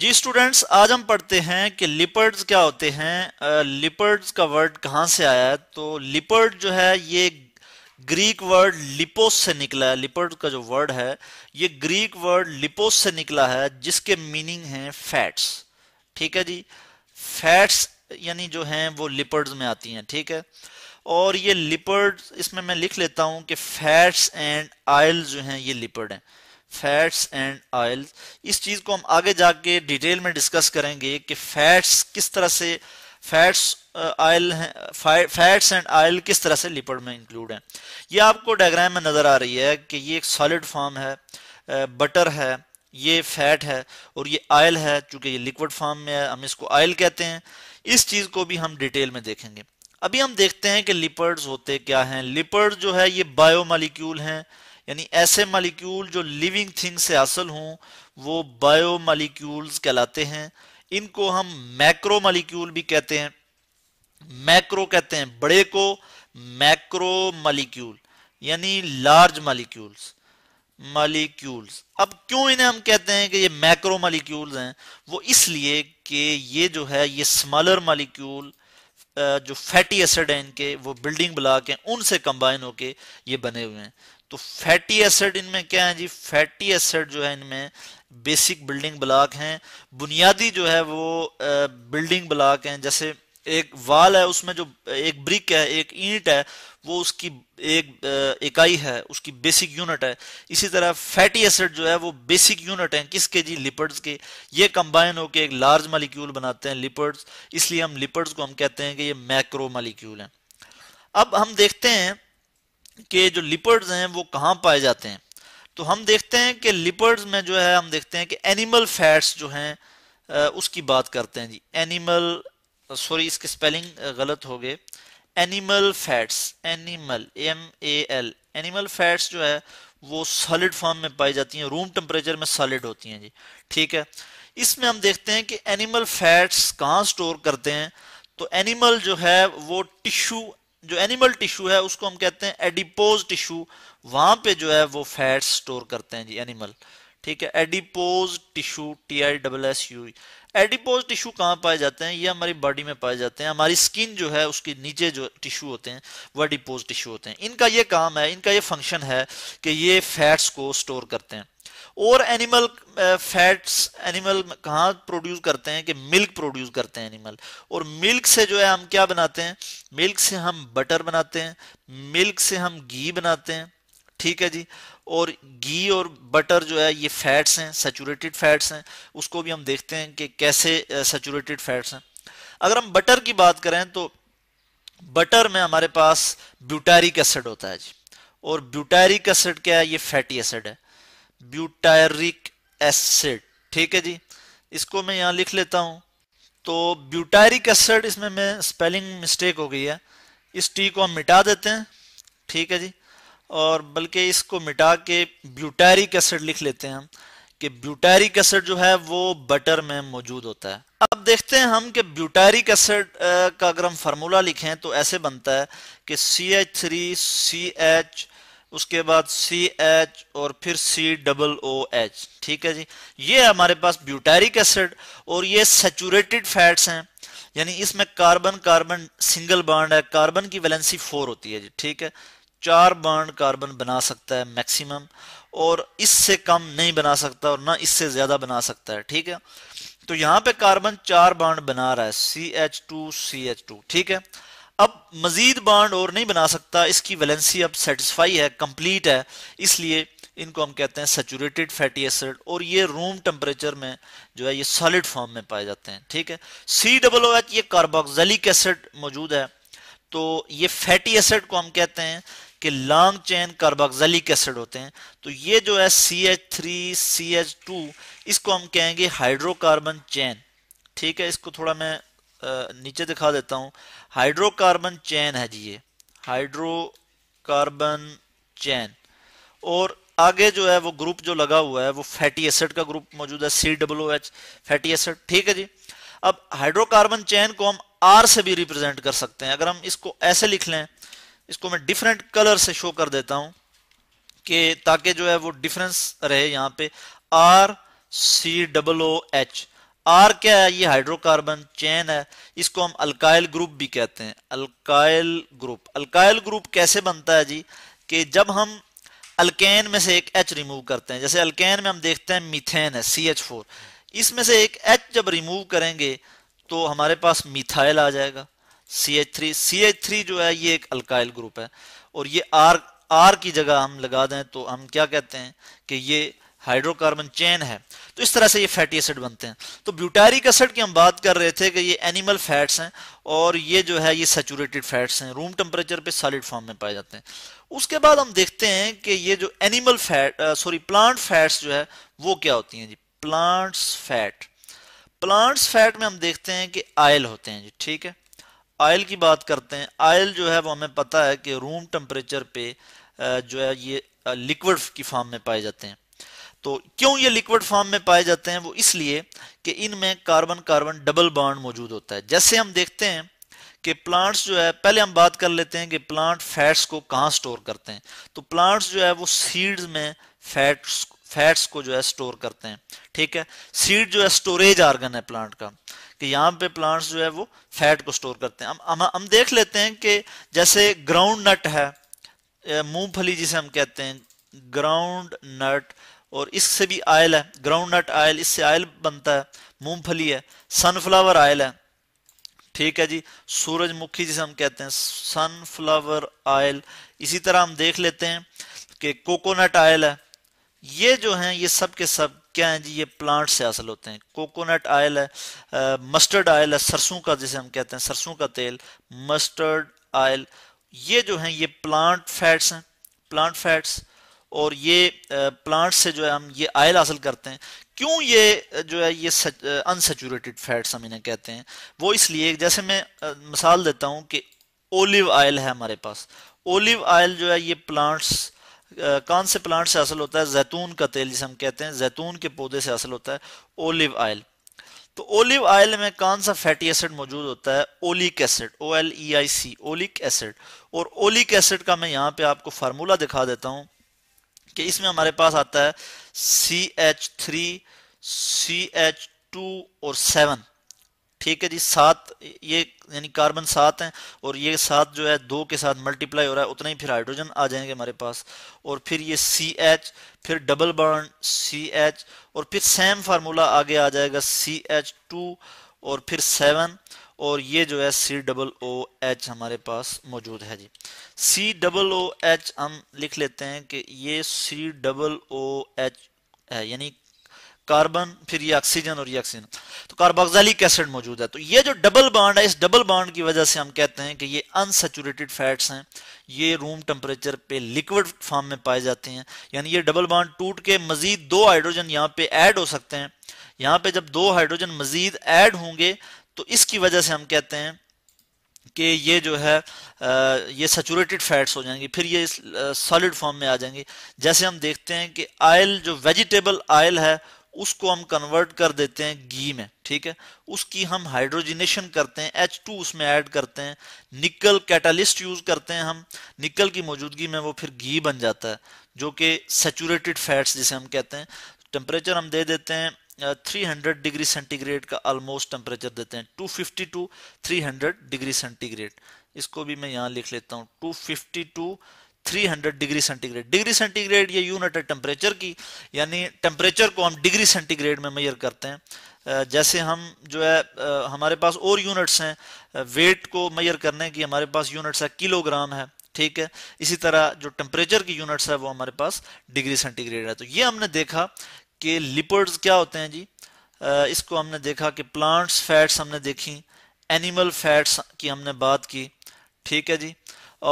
जी students आज हम पढ़ते हैं कि लिपर्ड्स क्या होते हैं लिपर्ड्स का वर्ड कहाँ से आया है तो लिपर्ड जो है ये ग्रीक वर्ड लिपोस से निकला है लिपर्ड का जो वर्ड है ये ग्रीक वर्ड लिपोस से निकला है जिसके मीनिंग है फैट्स ठीक है जी फैट्स यानी जो हैं वो लिपर्ड्स में आती हैं ठीक है और ये लिपर्ड इसमें मैं लिख लेता हूं कि फैट्स एंड आयल जो हैं ये लिपर्ड हैं फैट्स एंड ऑयल इस चीज़ को हम आगे जाके डिटेल में डिस्कस करेंगे कि फैट्स किस तरह से fats oil fats and oil किस तरह से लिपड में इंक्लूड हैं ये आपको डायग्राम में नज़र आ रही है कि ये एक सॉलिड फॉर्म है बटर है ये फैट है और ये ऑयल है चूंकि ये लिक्विड फॉर्म में है हम इसको ऑयल कहते हैं इस चीज़ को भी हम डिटेल में देखेंगे अभी हम देखते हैं कि लिपर्ड्स होते क्या हैं लिपर्ड जो है ये बायोमालिक्यूल हैं यानी ऐसे मालिक्यूल जो लिविंग थिंग से हासिल हों वो बायो मालिक्यूल्स कहलाते हैं इनको हम मैक्रो मालिक्यूल भी कहते हैं मैक्रो कहते हैं बड़े को मैक्रो मालिक्यूल यानी लार्ज मालिक्यूल्स मालिक्यूल्स अब क्यों इन्हें हम कहते हैं कि ये मैक्रो मालिक्यूल्स हैं वो इसलिए कि ये जो है ये स्मॉलर मालिक्यूल जो फैटी एसिड हैं इनके वो बिल्डिंग ब्लॉक हैं उनसे कंबाइन होके ये बने हुए हैं तो फैटी एसिड इनमें क्या है जी फैटी एसिड जो है इनमें बेसिक बिल्डिंग ब्लॉक हैं बुनियादी जो है वो बिल्डिंग ब्लॉक हैं जैसे एक वाल है उसमें जो एक ब्रिक है एक ईंट है वो उसकी एक इकाई है उसकी बेसिक यूनिट है इसी तरह फैटी एसिड जो है वो बेसिक यूनिट है किसके जी लिपर्ड्स के ये कंबाइन होकर एक लार्ज मालिक्यूल बनाते हैं लिपर्ड्स इसलिए हम लिपर्ड्स को हम कहते हैं कि ये मैक्रो मालिक्यूल हैं अब हम देखते हैं के जो लिपर्ड्स हैं वो कहाँ पाए जाते हैं तो हम देखते हैं कि लिपर्ड्स में जो है हम देखते हैं कि एनिमल फैट्स जो हैं उसकी बात करते हैं जी एनिमल सॉरी इसके स्पेलिंग गलत हो गए animal fats animal M A L animal fats जो है वो सॉलिड फॉर्म में पाई जाती हैं रूम टेम्परेचर में सॉलिड होती हैं जी ठीक है इसमें हम देखते हैं कि एनिमल फैट्स कहाँ स्टोर करते हैं तो एनिमल जो है वो टिश्यू जो एनिमल टिश्यू है उसको हम कहते हैं एडिपोज टिश्यू वहां पे जो है वो फैट स्टोर करते हैं जी एनिमल ठीक है adipose tissue T I double S U adipose tissue कहाँ पाए जाते हैं ये हमारी बॉडी में पाए जाते हैं हमारी स्किन जो है उसके नीचे जो टिश्यू होते हैं वो एडिपोज टिश्यू होते हैं इनका ये काम है इनका ये फंक्शन है कि ये फैट्स को स्टोर करते हैं और एनिमल फैट्स एनिमल कहाँ प्रोड्यूस करते हैं कि मिल्क प्रोड्यूस करते हैं एनिमल और मिल्क से जो है हम क्या बनाते हैं मिल्क से हम बटर बनाते हैं मिल्क से हम घी बनाते हैं ठीक है जी और घी और बटर जो है ये फैट्स हैं सेचूरेटेड फैट्स हैं उसको भी हम देखते हैं कि कैसे सेचूरेटेड uh, फैट्स हैं अगर हम बटर की बात करें तो बटर में हमारे पास ब्यूटारिक एसिड होता है जी और ब्यूटारिक एसिड क्या है ये फैटी एसिड है ब्यूटायरिक एसिड ठीक है जी इसको मैं यहां लिख लेता हूं तो ब्यूटायरिक एसिड इसमें मैं स्पेलिंग मिस्टेक हो गई है इस टी को हम मिटा देते हैं ठीक है जी और बल्कि इसको मिटा के ब्यूटायरिक एसिड लिख लेते हैं कि ब्यूटायरिक एसिड जो है वो बटर में मौजूद होता है अब देखते हैं हम कि ब्यूटायरिक एसिड का अगर हम फार्मूला लिखें तो ऐसे बनता है कि C H three C H उसके बाद सी एच और फिर सी डबल ओ एच ठीक है जी ये हमारे पास ब्यूटेरिक एसिड और ये सेचूरेटेड फैट्स हैं यानी इसमें कार्बन कार्बन सिंगल बाड है कार्बन की वैलेंसी फोर होती है जी ठीक है चार बाड कार्बन बना सकता है मैक्सिमम और इससे कम नहीं बना सकता और ना इससे ज्यादा बना सकता है ठीक है तो यहां पे कार्बन चार बाड बना रहा है C H two C H two ठीक है अब मजीद बॉन्ड और नहीं बना सकता इसकी वैलेंसी अब सेटिस्फाई है कंप्लीट है इसलिए इनको हम कहते हैं सेचूरेटेड फैटी एसिड और ये रूम टेम्परेचर में जो है ये सॉलिड फॉर्म में पाए जाते हैं ठीक है सी डबल ओ एच ये कार्बोक्सिलिक एसिड मौजूद है तो ये फैटी एसिड को हम कहते हैं कि लॉन्ग चेन कार्बोक्सिलिक एसिड होते हैं तो ये जो है C H three C H two इसको हम कहेंगे हाइड्रोकार्बन चेन ठीक है इसको थोड़ा मैं नीचे दिखा देता हूँ हाइड्रोकार्बन चैन है जी ये हाइड्रोकार्बन चैन और आगे जो है वो ग्रुप जो लगा हुआ है वो फैटी एसिड का ग्रुप मौजूद है C W H fatty acid ठीक है जी अब हाइड्रोकार्बन चैन को हम आर से भी रिप्रेजेंट कर सकते हैं अगर हम इसको ऐसे लिख लें इसको मैं डिफरेंट कलर से शो कर देता हूं कि ताकि जो है वो डिफरेंस रहे यहां पे R C W H R क्या है ये हाइड्रोकार्बन चैन है इसको हम अल्काइल ग्रुप भी कहते हैं अल्काइल ग्रुप अल्काइल ग्रुप कैसे बनता है जी कि जब हम अल्केन में से एक एच रिमूव करते हैं जैसे अल्केन में हम देखते हैं मिथेन है सी एच फोर इसमें से एक एच जब रिमूव करेंगे तो हमारे पास मिथाइल आ जाएगा C H three C H three जो है ये एक अल्काइल ग्रुप है और ये आर आर की जगह हम लगा दें तो हम क्या कहते हैं कि ये हाइड्रोकार्बन चेन है तो इस तरह से ये फैटी एसिड बनते हैं तो ब्यूटारिक एसिड की हम बात कर रहे थे कि ये एनिमल फैट्स हैं और ये जो है ये सेचूरेटेड फैट्स हैं रूम टेम्परेचर पे सॉलिड फॉर्म में पाए जाते हैं उसके बाद हम देखते हैं कि ये जो animal fat sorry plant fats जो है वो क्या होती हैं जी प्लांट्स फैट प्लांट्स फैट में हम देखते हैं कि आयल होते हैं जी ठीक है आयल की बात करते हैं आयल जो है वो हमें पता है कि रूम टेम्परेचर पे जो है ये लिक्विड की फॉर्म में पाए जाते हैं तो क्यों ये लिक्विड फॉर्म में पाए जाते हैं वो इसलिए कि इनमें कार्बन कार्बन डबल बॉन्ड मौजूद होता है जैसे हम देखते हैं कि प्लांट्स जो है पहले हम बात कर लेते हैं कि प्लांट फैट्स को कहाँ स्टोर करते हैं तो प्लांट्स जो है वो सीड्स में फैट्स फैट्स को जो है स्टोर करते हैं ठीक है सीड जो है स्टोरेज आर्गन है प्लांट का कि यहाँ पे प्लांट्स जो है वो फैट को स्टोर करते हैं हम हम, हम देख लेते हैं कि जैसे ग्राउंड नट है मूंगफली जिसे हम कहते हैं ग्राउंड नट और इससे भी आयल है ग्राउंड नट आयल इससे आयल बनता है मूंगफली है सनफ्लावर आयल है ठीक है जी सूरजमुखी जिसे हम कहते हैं सनफ्लावर आयल इसी तरह हम देख लेते हैं कि कोकोनट आयल है ये जो हैं ये सब के सब क्या हैं जी ये प्लांट से हासिल होते हैं कोकोनट आयल है आ, मस्टर्ड आयल है सरसों का जिसे हम कहते हैं सरसों का तेल मस्टर्ड आयल ये जो हैं ये प्लांट फैट्स हैं प्लांट फैट्स और ये प्लांट से जो है हम ये आयल हासिल करते हैं क्यों ये जो है ये अनसेचूरेटेड फैट्स हम इन्हें कहते हैं वो इसलिए जैसे मैं मिसाल देता हूँ कि ओलिव आयल है हमारे पास ओलिव आयल जो है ये प्लांट्स कौन से प्लांट से हासिल होता है जैतून का तेल जिसे हम कहते हैं जैतून के पौधे से हासिल होता है ओलिव आयल तो ओलिव आयल में कौन सा फैटी एसिड मौजूद होता है oleic acid O L E I C oleic acid और ओलिक एसिड का मैं यहाँ पे आपको फार्मूला दिखा देता हूँ कि इसमें हमारे पास आता है C H three C H two और सेवन ठीक है जी सात ये यानी कार्बन सात हैं और ये सात जो है दो के साथ मल्टीप्लाई हो रहा है उतना ही फिर हाइड्रोजन आ जाएंगे हमारे पास और फिर ये सी एच फिर डबल बर्न सी एच और फिर सेम फार्मूला आगे आ जाएगा सी एच टू और फिर सेवन और ये जो है सी डबल ओ एच हमारे पास मौजूद है जी सी डबल ओ एच हम लिख लेते हैं कि ये सी डबल ओ एच है यानी कार्बन फिर ये ऑक्सीजन और ये ऑक्सीजन तो कार्बोक्सालिक एसिड मौजूद है तो ये जो डबल बाड है इस डबल बाड की वजह से हम कहते हैं कि ये अनसेचुरेटेड फैट्स हैं ये रूम टेम्परेचर पे लिक्विड फॉर्म में पाए जाते हैं यानी ये डबल बाड टूट के मजीद दो हाइड्रोजन यहाँ पे ऐड हो सकते हैं यहाँ पे जब दो हाइड्रोजन मजीद ऐड होंगे तो इसकी वजह से हम कहते हैं कि ये जो है ये सेचूरेटेड फैट्स हो जाएंगे फिर ये सॉलिड फॉर्म में आ जाएंगे जैसे हम देखते हैं कि आयल जो वेजिटेबल आयल है उसको हम कन्वर्ट कर देते हैं घी में ठीक है उसकी हम हाइड्रोजिनेशन करते हैं H2 उसमें ऐड करते हैं निकल कैटालिस्ट यूज करते हैं हम निकल की मौजूदगी में वो फिर घी बन जाता है जो कि सेचूरेटेड फैट्स जिसे हम कहते हैं टेम्परेचर हम दे देते हैं 300 डिग्री सेंटीग्रेड का ऑलमोस्ट टेम्परेचर देते हैं fifty to hundred degree centigrade इसको भी मैं यहाँ लिख लेता हूँ fifty to 300 degree centigrade degree centigrade ये यूनिट है टेम्परेचर की यानी टेम्परेचर को हम डिग्री सेंटीग्रेड में मेजर करते हैं जैसे हम जो है हमारे पास और यूनिट्स हैं वेट को मेजर करने की हमारे पास यूनिट्स है किलोग्राम है ठीक है इसी तरह जो टेम्परेचर की यूनिट्स है वो हमारे पास डिग्री सेंटीग्रेड है तो ये हमने देखा कि लिपर्ड्स क्या होते हैं जी इसको हमने देखा कि प्लांट्स फैट्स हमने देखी एनिमल फैट्स की हमने बात की ठीक है जी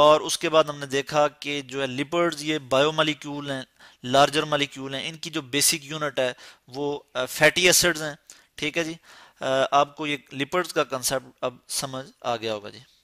और उसके बाद हमने देखा कि जो है लिपर्ड्स ये बायो मालिक्यूल हैं लार्जर मालिक्यूल हैं इनकी जो बेसिक यूनिट है वो फैटी एसिड्स हैं ठीक है जी आपको ये लिपर्ड्स का कंसेप्ट अब समझ आ गया होगा जी